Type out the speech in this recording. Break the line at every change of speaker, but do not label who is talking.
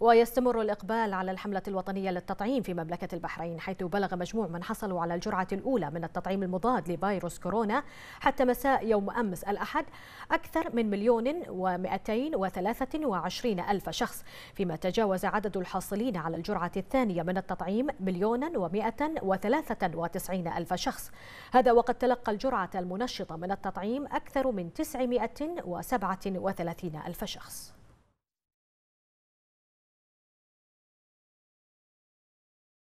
ويستمر الإقبال على الحملة الوطنية للتطعيم في مملكة البحرين حيث بلغ مجموع من حصلوا على الجرعة الأولى من التطعيم المضاد لفيروس كورونا حتى مساء يوم أمس الأحد أكثر من مليون ومئتين وثلاثة وعشرين ألف شخص فيما تجاوز عدد الحاصلين على الجرعة الثانية من التطعيم مليونا ومئة وثلاثة وتسعين ألف شخص هذا وقد تلقى الجرعة المنشطة من التطعيم أكثر من وثلاثين ألف شخص